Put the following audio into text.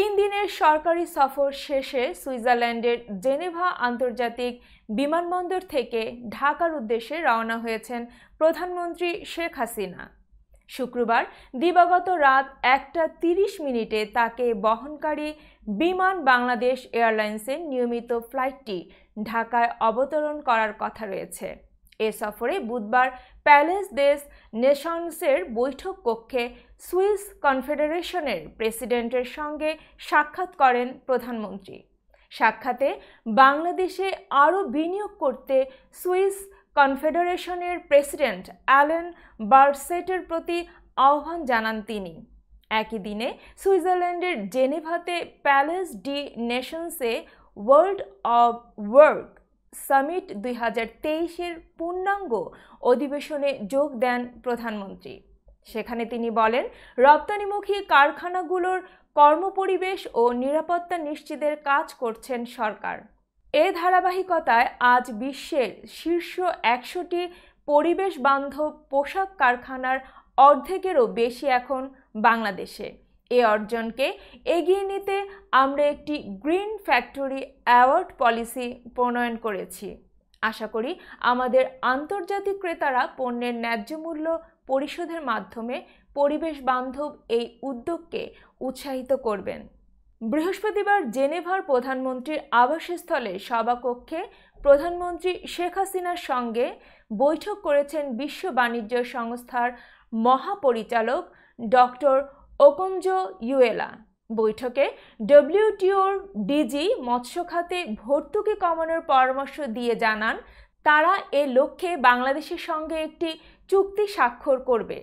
তিন দিনের সরকারি সফর শেষে সুইজারল্যান্ডের জেনেভা আন্তর্জাতিক বিমানবন্দর থেকে ঢাকার উদ্দেশ্যে রওনা হয়েছেন প্রধানমন্ত্রী শেখ হাসিনা শুক্রবার দিবাগত রাত একটা তিরিশ মিনিটে তাকে বহনকারী বিমান বাংলাদেশ এয়ারলাইন্সের নিয়মিত ফ্লাইটটি ঢাকায় অবতরণ করার কথা রয়েছে এ সফরে বুধবার প্যালেস দেশ নেশনসের বৈঠক কক্ষে সুইস কনফেডারেশনের প্রেসিডেন্টের সঙ্গে সাক্ষাৎ করেন প্রধানমন্ত্রী সাক্ষাতে বাংলাদেশে আরও বিনিয়োগ করতে সুইস কনফেডারেশনের প্রেসিডেন্ট অ্যালেন বার্সেটের প্রতি আহ্বান জানান তিনি একই দিনে সুইজারল্যান্ডের জেনেভাতে প্যালেস ডি নেশনসে ওয়ার্ল্ড অব ওয়ার্ক সামিট দুই হাজার তেইশের পূর্ণাঙ্গ অধিবেশনে যোগ দেন প্রধানমন্ত্রী সেখানে তিনি বলেন রপ্তানিমুখী কারখানাগুলোর কর্মপরিবেশ ও নিরাপত্তা নিশ্চিতের কাজ করছেন সরকার এ ধারাবাহিকতায় আজ বিশ্বের শীর্ষ একশোটি পরিবেশ বান্ধব পোশাক কারখানার অর্ধেকেরও বেশি এখন বাংলাদেশে এ অর্জনকে এগিয়ে নিতে আমরা একটি গ্রিন ফ্যাক্টরি অ্যাওয়ার্ড পলিসি প্রণয়ন করেছি আশা করি আমাদের আন্তর্জাতিক ক্রেতারা পণ্যের ন্যায্য মূল্য পরিশোধের মাধ্যমে পরিবেশ বান্ধব এই উদ্যোগকে উৎসাহিত করবেন বৃহস্পতিবার জেনেভার প্রধানমন্ত্রীর আবাসস্থলে সভাকক্ষে প্রধানমন্ত্রী শেখ হাসিনার সঙ্গে বৈঠক করেছেন বিশ্ব বাণিজ্য সংস্থার মহাপরিচালক ডক্টর ওকঞ্জো ইউয়েলা বৈঠকে ডব্লিউটিওর ডিজি মৎস্য খাতে ভর্তুকি কমানোর পরামর্শ দিয়ে জানান তারা এ লক্ষ্যে বাংলাদেশের সঙ্গে একটি চুক্তি স্বাক্ষর করবে